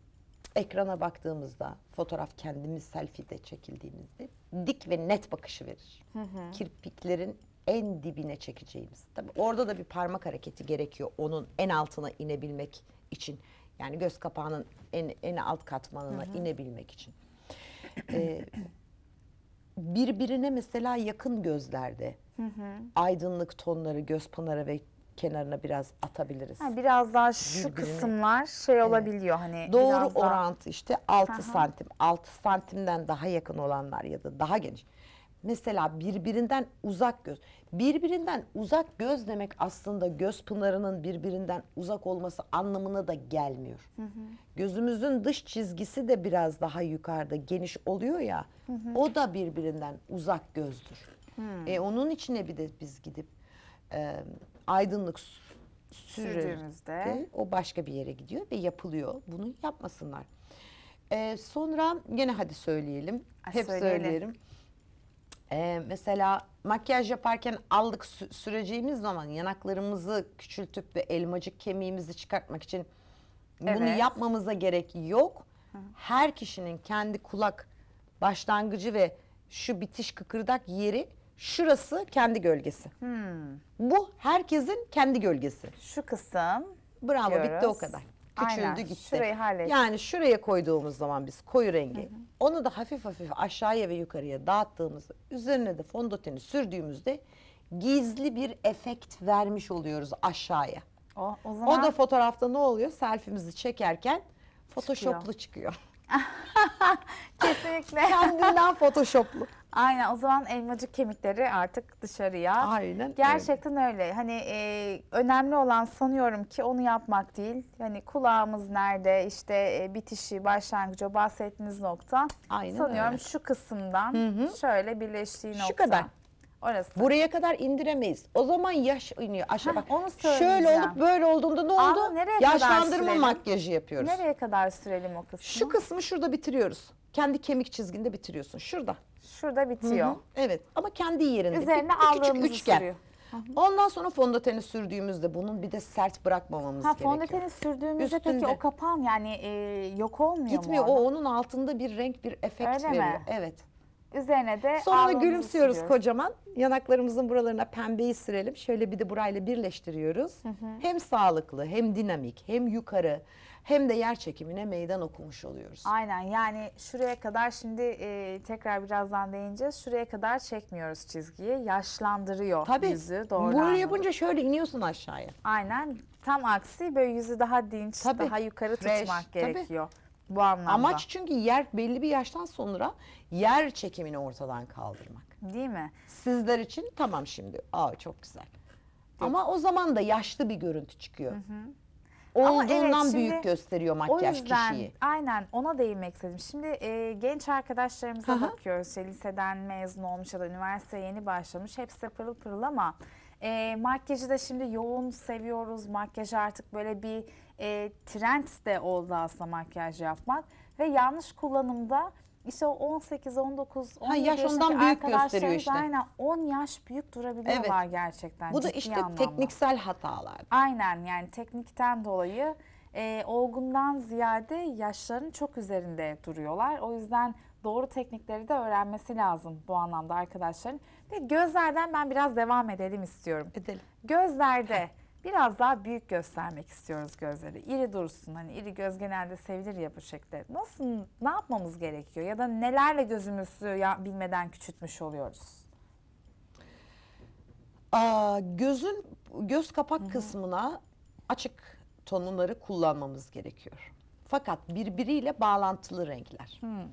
ekrana baktığımızda fotoğraf kendimiz selfie'de çekildiğimizde dik ve net bakışı verir. Hı hı. Kirpiklerin en dibine çekeceğimiz. Tabii orada da bir parmak hareketi gerekiyor onun en altına inebilmek için. Yani göz kapağının en, en alt katmanına hı hı. inebilmek için. Ee, birbirine mesela yakın gözlerde hı hı. aydınlık tonları göz pınarı ve kenarına biraz atabiliriz. Ha, biraz daha şu Birbirine. kısımlar şey olabiliyor hani. Doğru biraz daha- orantı işte 6 Aha. santim. 6 santimden daha yakın olanlar ya da daha geniş. Mesela birbirinden uzak göz. Birbirinden uzak göz demek aslında göz pınarının birbirinden uzak olması anlamına da gelmiyor. Gözümüzün dış çizgisi de biraz daha yukarıda geniş oluyor ya. O da birbirinden uzak gözdür. E, onun içine bir de biz gidip e, aydınlık sürdüğümüzde o başka bir yere gidiyor ve yapılıyor. Bunu yapmasınlar. Ee, sonra yine hadi söyleyelim. Ay, Hep söyleyelim. söylerim. Ee, mesela makyaj yaparken aldık sü süreceğimiz zaman yanaklarımızı küçültüp ve elmacık kemiğimizi çıkartmak için evet. bunu yapmamıza gerek yok. Her kişinin kendi kulak başlangıcı ve şu bitiş kıkırdak yeri Şurası kendi gölgesi. Hmm. Bu herkesin kendi gölgesi. Şu kısım. Bravo diyoruz. bitti o kadar. Küçüldü Aynen. gitti. Şurayı hallet. Yani şuraya koyduğumuz zaman biz koyu rengi. Hı hı. Onu da hafif hafif aşağıya ve yukarıya dağıttığımızda üzerine de fondöteni sürdüğümüzde gizli bir efekt vermiş oluyoruz aşağıya. O, o, zaman... o da fotoğrafta ne oluyor? Selfimizi çekerken photoshoplu çıkıyor. çıkıyor. Kesinlikle. Kendinden photoshoplu. Aynen o zaman elmacık kemikleri artık dışarıya. Aynen. Gerçekten öyle. öyle. Hani e, önemli olan sanıyorum ki onu yapmak değil. Hani kulağımız nerede işte e, bitişi, başlangıcı bahsettiğiniz nokta. Aynen sanıyorum öyle. şu kısımdan hı hı. şöyle birleştiği nokta. Şu kadar. Orası. Buraya kadar indiremeyiz. O zaman yaş iniyor aşağı. Bak, onu şöyle olup böyle olduğunda ne oldu? Aa, Yaşlandırma makyajı yapıyoruz. Nereye kadar sürelim o kısmı? Şu kısmı şurada bitiriyoruz kendi kemik çizginde bitiriyorsun. Şurada. Şurada bitiyor. Hı-hı. Evet ama kendi yerinde. Üzerine bir, küçük üçgen. sürüyor. Ondan sonra fondöteni sürdüğümüzde bunun bir de sert bırakmamamız ha, gerekiyor. Fondöteni sürdüğümüzde Üstünde. peki o kapan yani e, yok olmuyor Gitmiyor mu? Gitmiyor o onun altında bir renk bir efekt Öyle veriyor. Mi? Evet. Üzerine de Sonra gülümsüyoruz sürüyoruz. kocaman. Yanaklarımızın buralarına pembeyi sürelim. Şöyle bir de burayla birleştiriyoruz. Hı hı. Hem sağlıklı, hem dinamik, hem yukarı hem de yer çekimine meydan okumuş oluyoruz. Aynen yani şuraya kadar şimdi e, tekrar birazdan değineceğiz. Şuraya kadar çekmiyoruz çizgiyi. Yaşlandırıyor Tabii, yüzü. Doğru Böyle anladım. yapınca şöyle iniyorsun aşağıya. Aynen tam aksi böyle yüzü daha dinç, Tabii. daha yukarı Fresh. tutmak gerekiyor. Tabii. Bu anlamda. Amaç çünkü yer belli bir yaştan sonra yer çekimini ortadan kaldırmak. Değil mi? Sizler için tamam şimdi. Aa çok güzel. Değil. Ama o zaman da yaşlı bir görüntü çıkıyor. Hı hı. Olduğundan evet, büyük gösteriyor makyaj o yüzden, kişiyi. Aynen ona değinmek istedim. Şimdi e, genç arkadaşlarımıza Aha. bakıyoruz. İşte liseden mezun olmuş ya da üniversiteye yeni başlamış. Hepsi pırıl pırıl ama e, makyajı da şimdi yoğun seviyoruz. Makyaj artık böyle bir e, trend de oldu aslında makyaj yapmak ve yanlış kullanımda işte o 18, 19, 17 ha, yaş ondan büyük gösteriyor işte. Aynen 10 yaş büyük durabiliyorlar evet. gerçekten. Bu da işte anlamda. tekniksel hatalar. Aynen yani teknikten dolayı e, olgundan ziyade yaşların çok üzerinde duruyorlar. O yüzden doğru teknikleri de öğrenmesi lazım bu anlamda arkadaşların. Ve gözlerden ben biraz devam edelim istiyorum. Edelim. Gözlerde... Biraz daha büyük göstermek istiyoruz gözleri. İri dursun. Hani iri göz genelde sevilir ya bu şekilde. Nasıl, ne yapmamız gerekiyor? Ya da nelerle gözümüzü ya, bilmeden küçültmüş oluyoruz? Aa, gözün göz kapak Hı -hı. kısmına açık tonları kullanmamız gerekiyor. Fakat birbiriyle bağlantılı renkler. Hı.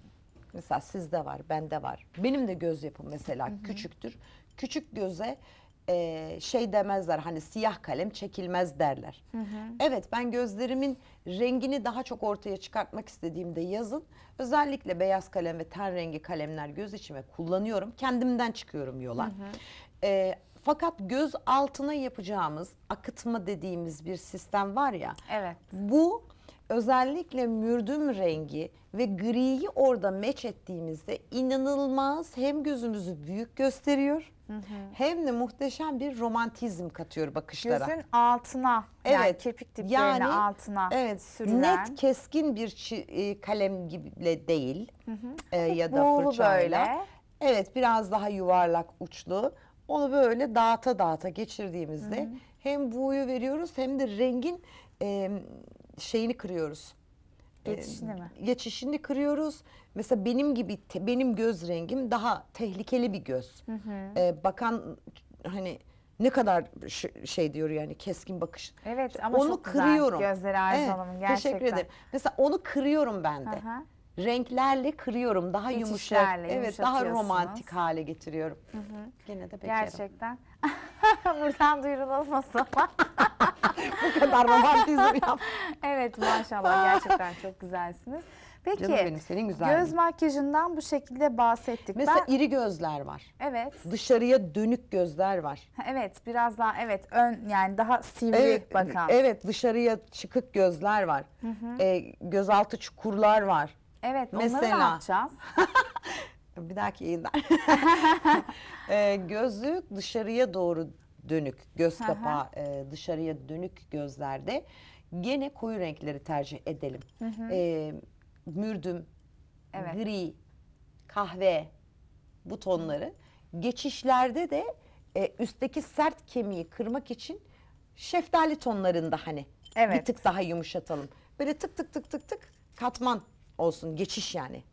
Mesela sizde var, bende var. Benim de göz yapım mesela Hı -hı. küçüktür. Küçük göze e, şey demezler hani siyah kalem çekilmez derler. Hı hı. Evet ben gözlerimin rengini daha çok ortaya çıkartmak istediğimde yazın özellikle beyaz kalem ve ten rengi kalemler göz içime kullanıyorum. Kendimden çıkıyorum yola. Hı hı. E, fakat göz altına yapacağımız akıtma dediğimiz bir sistem var ya. Evet. Bu özellikle mürdüm rengi ve griyi orada meç ettiğimizde inanılmaz hem gözümüzü büyük gösteriyor Hı Hem de muhteşem bir romantizm katıyor bakışlara. Gözün altına evet, yani kirpik diplerinin yani, altına evet, sürülen. Net keskin bir e, kalem gibi değil hı hı. E, ya da Buğulu fırçayla. Böyle. Evet biraz daha yuvarlak uçlu. Onu böyle dağıta dağıta geçirdiğimizde hı hı. hem buğuyu veriyoruz hem de rengin e, şeyini kırıyoruz Geçişini mi? Ee, geçişini kırıyoruz. Mesela benim gibi te, benim göz rengim daha tehlikeli bir göz. Hı hı. Ee, bakan hani ne kadar şey diyor yani keskin bakış. Evet ama onu çok kırıyorum. güzel gözleri Arzu evet, Hanım'ın gerçekten. Teşekkür ederim. Mesela onu kırıyorum ben de. Hı hı renklerle kırıyorum. Daha yumuşak. Evet, daha romantik hale getiriyorum. Hı hı. Gene de bekarım. Gerçekten. Buradan duyurulmaz o Bu kadar romantizm yap. Evet maşallah gerçekten çok güzelsiniz. Peki Canım benim senin güzelliğin. göz makyajından bu şekilde bahsettik. Mesela ben... iri gözler var. Evet. Dışarıya dönük gözler var. Evet biraz daha evet ön yani daha sivri evet, bakan. Evet dışarıya çıkık gözler var. Hı hı. E, gözaltı çukurlar var. Evet Mesela... onları yapacağız? bir dahaki yayınlar. e, ee, gözü dışarıya doğru dönük, göz Hı kapağı e, dışarıya dönük gözlerde gene koyu renkleri tercih edelim. Hı hı. E, mürdüm, Evet. gri, kahve bu tonları. Geçişlerde de e, üstteki sert kemiği kırmak için şeftali tonlarında hani Evet. bir tık daha yumuşatalım. Böyle tık tık tık tık tık katman olsun geçiş yani.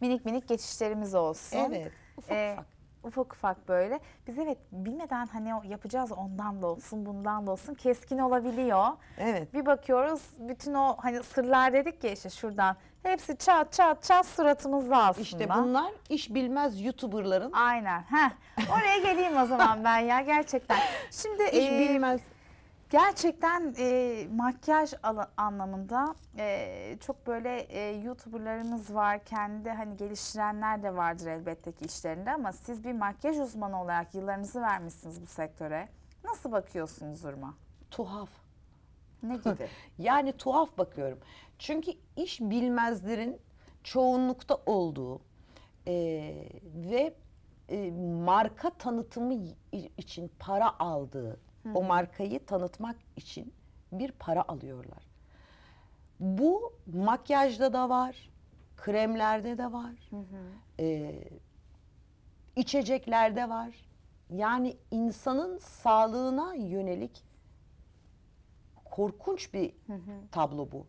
Minik minik geçişlerimiz olsun. Evet ufak Ee, ufak ufak ufak böyle. Biz evet bilmeden hani yapacağız ondan da olsun bundan da olsun keskin olabiliyor. Evet. Bir bakıyoruz bütün o hani sırlar dedik ya işte şuradan hepsi çat çat çat suratımızda aslında. İşte bunlar iş bilmez YouTuber'ların. Aynen. Heh. Oraya geleyim o zaman ben ya gerçekten. Şimdi iş e, bilmez Gerçekten e, makyaj anlamında e, çok böyle e, YouTuber'larımız var. Kendi hani geliştirenler de vardır elbette ki işlerinde ama siz bir makyaj uzmanı olarak yıllarınızı vermişsiniz bu sektöre. Nasıl bakıyorsunuz duruma? Tuhaf. Ne gibi? yani tuhaf bakıyorum. Çünkü iş bilmezlerin çoğunlukta olduğu e, ve e, marka tanıtımı için para aldığı Hı. O markayı tanıtmak için bir para alıyorlar. Bu makyajda da var, kremlerde de var, hı hı. E, içeceklerde var. Yani insanın sağlığına yönelik korkunç bir hı hı. tablo bu.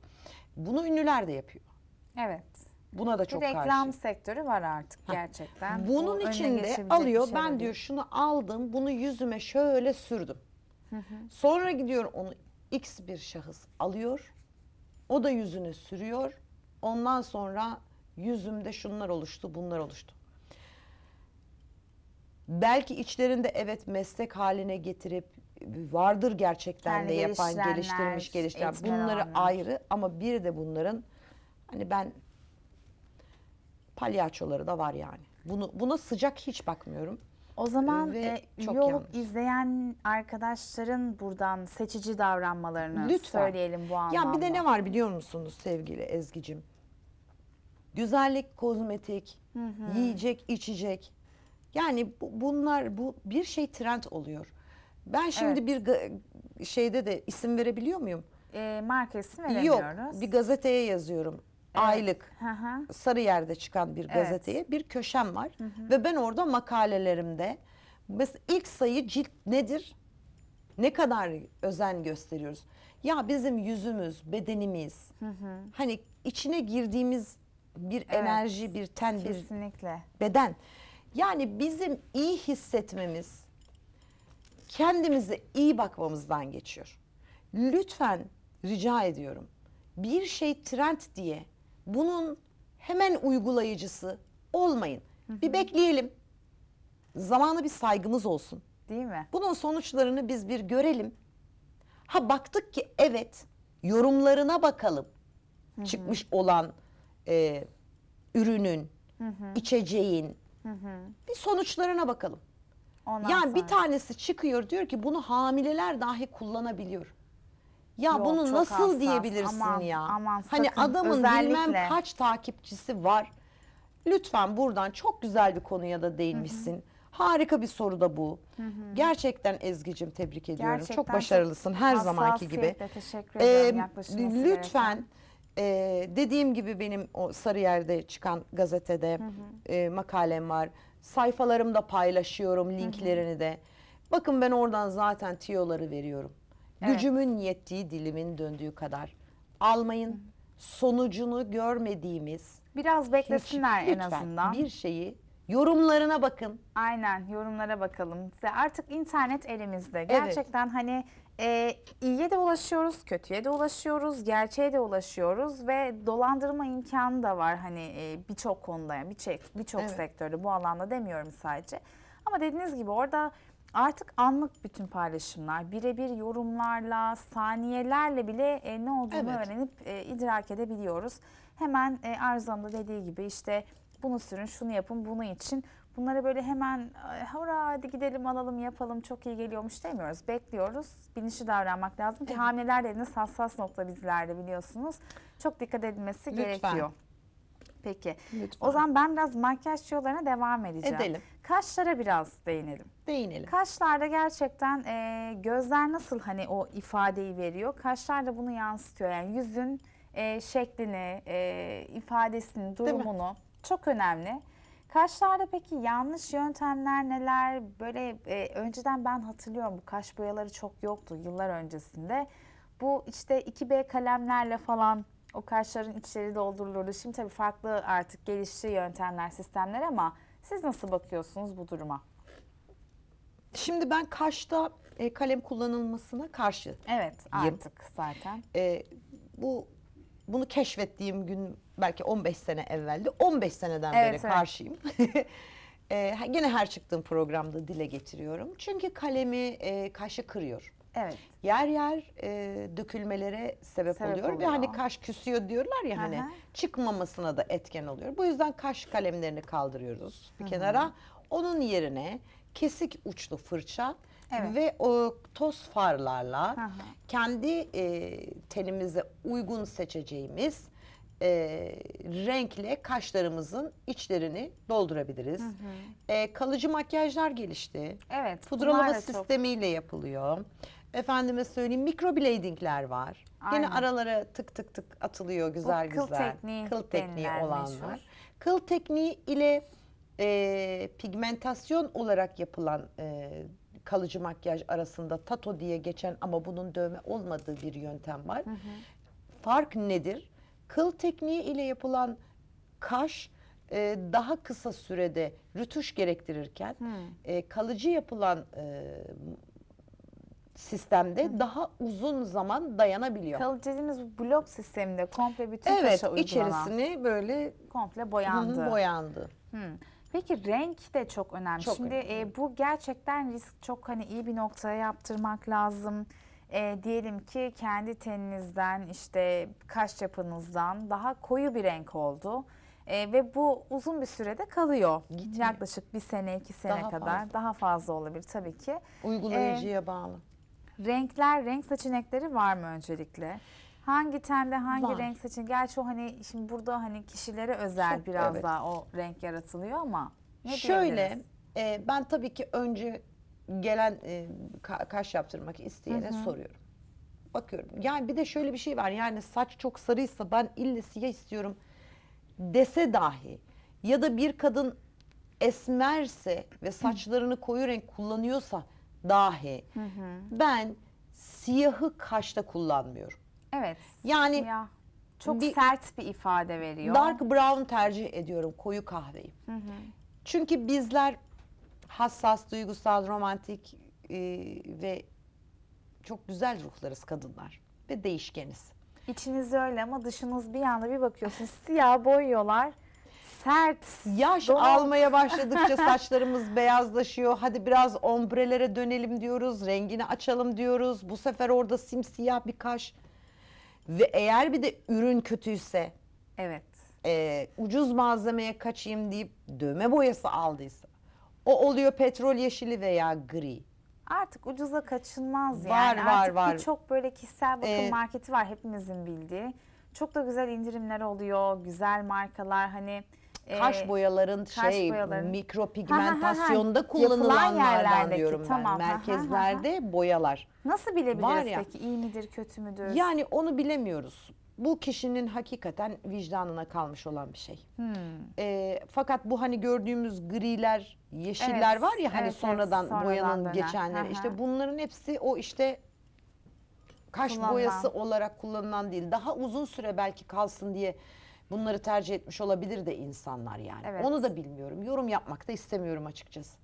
Bunu ünlüler de yapıyor. Evet. Buna da bir çok karşı. reklam sektörü var artık ha. gerçekten. Bunun Bu için de alıyor. ben diyor şunu aldım, bunu yüzüme şöyle sürdüm. Sonra gidiyor onu X bir şahıs alıyor. O da yüzüne sürüyor. Ondan sonra yüzümde şunlar oluştu, bunlar oluştu. Belki içlerinde evet meslek haline getirip vardır gerçekten yani de yapan, geliştirmiş, geliştiren bunları anlar. ayrı ama bir de bunların hani ben palyaçoları da var yani. Bunu buna sıcak hiç bakmıyorum. O zaman Ve e, çok üye yanlış. izleyen arkadaşların buradan seçici davranmalarını Lütfen. söyleyelim bu anlamda. Ya bir de ne var biliyor musunuz sevgili Ezgi'cim? Güzellik, kozmetik, Hı hı. yiyecek, içecek. Yani bu, bunlar bu bir şey trend oluyor. Ben şimdi Evet. bir şeyde de isim verebiliyor muyum? E, marka ismi Yok, bir gazeteye yazıyorum aylık Hı hı. Sarıyer'de çıkan bir Evet. gazeteye bir köşem var. Ve ben orada makalelerimde mesela ilk sayı cilt nedir? Ne kadar özen gösteriyoruz? Ya bizim yüzümüz, bedenimiz, hani içine girdiğimiz bir enerji, bir ten, bir beden. Yani bizim iyi hissetmemiz, kendimize iyi bakmamızdan geçiyor. Lütfen rica ediyorum. Bir şey trend diye bunun hemen uygulayıcısı olmayın. Hı hı. Bir bekleyelim. Zamanı bir saygımız olsun. Değil mi? Bunun sonuçlarını biz bir görelim. Ha baktık ki evet yorumlarına bakalım. Hı hı. Çıkmış olan e, ürünün, hı hı. içeceğin hı hı. bir sonuçlarına bakalım. Ondan yani sonra. bir tanesi çıkıyor diyor ki bunu hamileler dahi kullanabiliyor. Ya Yok, bunu nasıl hassas. diyebilirsin Aman, ya? aman, hani sakın, adamın bilmem kaç takipçisi var. Lütfen buradan çok güzel bir konuya da değinmişsin. Harika bir soru da bu. Gerçekten Ezgi'cim tebrik ediyorum. Gerçekten çok başarılısın her zamanki gibi. teşekkür ederim yaklaşılması Lütfen e, dediğim gibi benim o Sarıyer'de çıkan gazetede e, makalem var. Sayfalarımda paylaşıyorum linklerini de. Bakın ben oradan zaten tiyoları veriyorum. Gücümün yettiği, dilimin döndüğü kadar almayın. Sonucunu görmediğimiz biraz beklesinler hiç, en azından. Bir şeyi yorumlarına bakın. Aynen, yorumlara bakalım. Artık internet elimizde. Gerçekten evet. hani e, iyiye de ulaşıyoruz, kötüye de ulaşıyoruz, gerçeğe de ulaşıyoruz ve dolandırma imkanı da var hani e, birçok konuda, birçok birçok evet. sektörde bu alanda demiyorum sadece. Ama dediğiniz gibi orada artık anlık bütün paylaşımlar, birebir yorumlarla, saniyelerle bile e, ne olduğunu Evet. öğrenip e, idrak edebiliyoruz. Hemen e, Arzu Hanım dediği gibi işte bunu sürün, şunu yapın, bunu için. Bunları böyle hemen "Ay, hurra hadi gidelim alalım yapalım çok iyi geliyormuş demiyoruz. Bekliyoruz. Bilinçli davranmak lazım ki Evet. hamileler dediğiniz hassas nokta bizlerde biliyorsunuz. Çok dikkat edilmesi Lütfen. gerekiyor. Peki. Lütfen. O zaman ben biraz makyaj yollarına devam edeceğim. Edelim. Kaşlara biraz değinelim. Değinelim. Kaşlarda gerçekten e, gözler nasıl hani o ifadeyi veriyor? Kaşlar da bunu yansıtıyor. Yani yüzün e, şeklini, e, ifadesini, durumunu çok önemli. Kaşlarda peki yanlış yöntemler neler? Böyle e, önceden ben hatırlıyorum bu kaş boyaları çok yoktu yıllar öncesinde. Bu işte 2B kalemlerle falan o kaşların içleri doldurulurdu. Şimdi tabii farklı artık gelişti yöntemler, sistemler ama siz nasıl bakıyorsunuz bu duruma? Şimdi ben kaşta e, kalem kullanılmasına karşı. Evet artık zaten. E, bu bunu keşfettiğim gün belki 15 sene evveldi. 15 seneden Evet, beri evet. karşıyım. e, gene her çıktığım programda dile getiriyorum. Çünkü kalemi e, kaşı kırıyor. Evet. Yer yer e, dökülmelere sebep, sebep oluyor. oluyor ve hani kaş küsüyor diyorlar ya Hı -hı. hani çıkmamasına da etken oluyor. Bu yüzden kaş kalemlerini kaldırıyoruz bir Hı -hı. kenara. Onun yerine kesik uçlu fırça evet. ve o toz farlarla Hı -hı. kendi e, tenimize uygun seçeceğimiz e, renkle kaşlarımızın içlerini doldurabiliriz. Hı hı. E, kalıcı makyajlar gelişti. Evet. Pudralama sistemiyle çok... yapılıyor. Efendime söyleyeyim mikrobladingler var. Aynen. Yine aralara tık tık tık atılıyor güzel Bu kıl güzel. Tekniği kıl tekniği olanlar. Meşhur. Kıl tekniği ile e, pigmentasyon olarak yapılan e, kalıcı makyaj arasında tato diye geçen ama bunun dövme olmadığı bir yöntem var. Hı hı. Fark nedir? Kıl tekniği ile yapılan kaş e, daha kısa sürede rütuş gerektirirken hmm. e, kalıcı yapılan e, sistemde Hı. daha uzun zaman dayanabiliyor. Kalıcı dediğimiz blok sisteminde komple bütün evet, taşa uygulanan. içerisini böyle komple boyandı. boyandı. Peki renk de çok önemli. Çok Şimdi önemli. E, bu gerçekten risk çok hani iyi bir noktaya yaptırmak lazım. E, diyelim ki kendi teninizden işte kaş yapınızdan daha koyu bir renk oldu. E, ve bu uzun bir sürede kalıyor. Gitmiyor. Yaklaşık bir sene, iki sene daha kadar. Fazla. Daha fazla olabilir tabii ki. Uygulayıcıya ee, bağlı. Renkler, renk seçenekleri var mı öncelikle? Hangi tende hangi Var. renk seçin? Gerçi o hani şimdi burada hani kişilere özel Çok, biraz evet. daha o renk yaratılıyor ama ne Şöyle e, ben tabii ki önce gelen e, ka- kaş yaptırmak isteyene Hı hı. soruyorum. Bakıyorum. Yani bir de şöyle bir şey var. Yani saç çok sarıysa ben illa siyah istiyorum dese dahi ya da bir kadın esmerse ve saçlarını koyu renk kullanıyorsa dahi hı hı. ben siyahı kaşta kullanmıyorum. Evet. Yani siyah. çok bir, sert bir ifade veriyor. Dark brown tercih ediyorum koyu kahveyi. Hı hı. Çünkü bizler hassas, duygusal, romantik e, ve çok güzel ruhlarız kadınlar ve değişkeniz. İçiniz öyle ama dışınız bir yanda bir bakıyorsun. siyah boyuyorlar sert. Yaş Doğru. almaya başladıkça saçlarımız beyazlaşıyor. Hadi biraz ombrelere dönelim diyoruz. Rengini açalım diyoruz. Bu sefer orada simsiyah bir kaş. Ve eğer bir de ürün kötüyse. Evet. E, ucuz malzemeye kaçayım deyip dövme boyası aldıysa. O oluyor petrol yeşili veya gri. Artık ucuza kaçınmaz var, yani. Var Artık var Birçok böyle kişisel bakım ee, marketi var hepimizin bildiği. Çok da güzel indirimler oluyor. Güzel markalar hani ee, kaş boyaların kaş şey mikropigmentasyonda ha, ha, kullanılanlardan diyorum ben. Merkezlerde boyalar. Nasıl bilebiliriz ya, peki iyi midir kötü müdür? Yani onu bilemiyoruz. Bu kişinin hakikaten vicdanına kalmış olan bir şey. Hmm. E, fakat bu hani gördüğümüz griler, yeşiller evet, var ya hani evet, sonradan, sonradan boyanın dönem. geçenleri. Ha, İşte bunların hepsi o işte kaş Kullanma. boyası olarak kullanılan değil. Daha uzun süre belki kalsın diye Bunları tercih etmiş olabilir de insanlar yani. Evet. Onu da bilmiyorum. Yorum yapmak da istemiyorum açıkçası.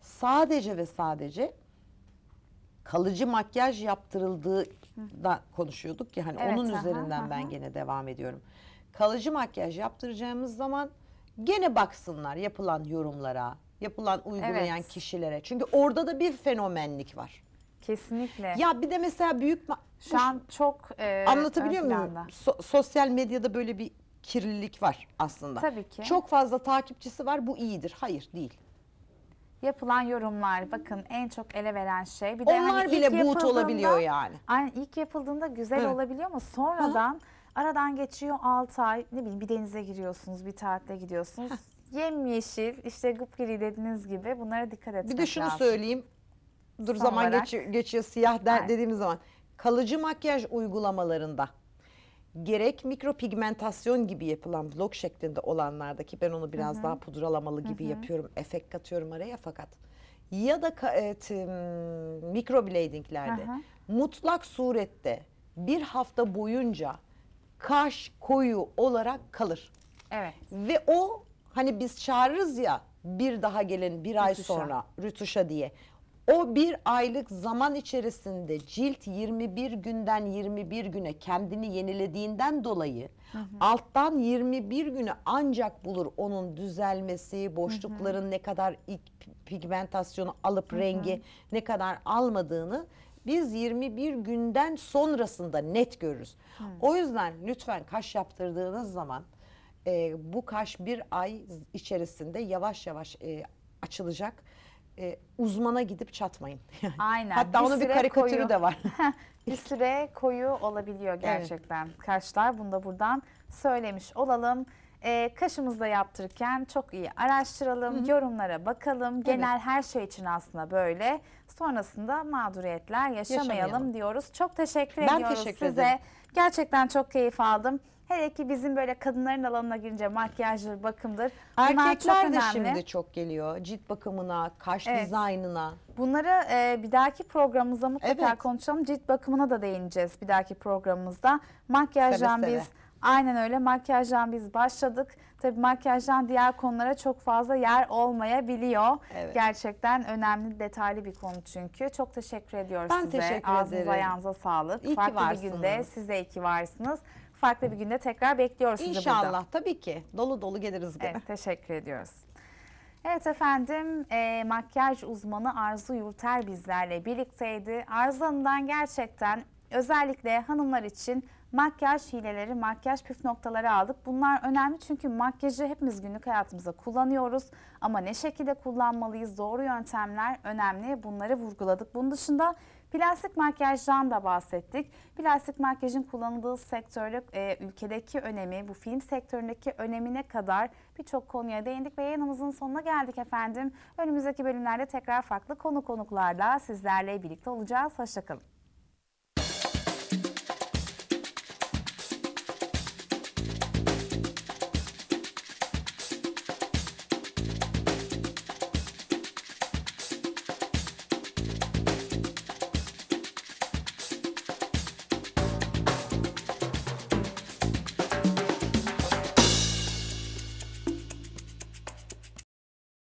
Sadece ve sadece kalıcı makyaj yaptırıldığı da konuşuyorduk ki hani evet, onun aha, üzerinden aha. ben gene devam ediyorum. Kalıcı makyaj yaptıracağımız zaman gene baksınlar yapılan yorumlara, yapılan uygulayan evet. kişilere. Çünkü orada da bir fenomenlik var. Kesinlikle. Ya bir de mesela büyük şu an çok e, anlatabiliyor muyum? So sosyal medyada böyle bir kirlilik var aslında. Tabii ki. Çok fazla takipçisi var bu iyidir. Hayır değil. Yapılan yorumlar bakın en çok ele veren şey. Bir de hani Onlar hani bile ilk boot olabiliyor yani. Aynen ilk yapıldığında güzel Evet. olabiliyor ama sonradan aradan geçiyor 6 ay ne bileyim bir denize giriyorsunuz bir tatile gidiyorsunuz. Yemyeşil işte gıpgiri dediğiniz gibi bunlara dikkat etmek Bir de şunu lazım. söyleyeyim. Dur Son zaman olarak. geçi- geçiyor siyah de- Aynen. dediğimiz zaman. Kalıcı makyaj uygulamalarında gerek mikropigmentasyon gibi yapılan blok şeklinde olanlardaki ben onu biraz Hı -hı. daha pudralamalı gibi Hı -hı. yapıyorum. Efekt katıyorum araya fakat ya da evet, mikrobladinglerde mutlak surette bir hafta boyunca kaş koyu olarak kalır. Evet. Ve o hani biz çağırırız ya bir daha gelin bir Rütuşa. ay sonra rütuşa diye. O bir aylık zaman içerisinde cilt 21 günden 21 güne kendini yenilediğinden dolayı hı hı. alttan 21 güne ancak bulur onun düzelmesi, boşlukların hı hı. ne kadar pigmentasyonu alıp hı hı. rengi ne kadar almadığını biz 21 günden sonrasında net görürüz. Hı. O yüzden lütfen kaş yaptırdığınız zaman e, bu kaş bir ay içerisinde yavaş yavaş e, açılacak e, uzmana gidip çatmayın. Aynen. Hatta bir onun bir karikatürü koyu. de var. bir süre koyu olabiliyor gerçekten evet. kaşlar. Bunu da buradan söylemiş olalım. E, kaşımızda yaptırırken çok iyi araştıralım, Hı-hı. yorumlara bakalım. Genel evet. her şey için aslında böyle. Sonrasında mağduriyetler yaşamayalım, yaşamayalım. diyoruz. Çok teşekkür ben ediyoruz teşekkür size. Ederim. Gerçekten çok keyif aldım. Hele ki bizim böyle kadınların alanına girince makyajdır, bakımdır. Bunlar Erkekler de şimdi çok geliyor. Cilt bakımına, kaş Evet. dizaynına. Bunları e, bir dahaki programımızda mutlaka Evet. konuşalım. Cilt bakımına da değineceğiz bir dahaki programımızda. Makyajdan Seve seve. biz aynen öyle makyajdan biz başladık. Tabii makyajdan diğer konulara çok fazla yer olmayabiliyor. Evet. Gerçekten önemli detaylı bir konu çünkü. Çok teşekkür ediyoruz Ben size. teşekkür Ağzınıza ederim. ayağınıza sağlık. İyi ki Farklı bir varsınız. günde siz de iyi ki varsınız. Farklı bir günde tekrar bekliyoruz sizi İnşallah, burada. İnşallah tabii ki. Dolu dolu geliriz gene. Evet, teşekkür ediyoruz. Evet efendim e, makyaj uzmanı Arzu Yurter bizlerle birlikteydi. Arzu Hanım'dan gerçekten özellikle hanımlar için makyaj hileleri, makyaj püf noktaları aldık. Bunlar önemli çünkü makyajı hepimiz günlük hayatımızda kullanıyoruz. Ama ne şekilde kullanmalıyız, doğru yöntemler önemli. Bunları vurguladık. Bunun dışında Plastik makyajdan da bahsettik. Plastik makyajın kullanıldığı sektörlük e, ülkedeki önemi, bu film sektöründeki önemine kadar birçok konuya değindik ve yayınımızın sonuna geldik efendim. Önümüzdeki bölümlerde tekrar farklı konu konuklarla sizlerle birlikte olacağız. Hoşçakalın.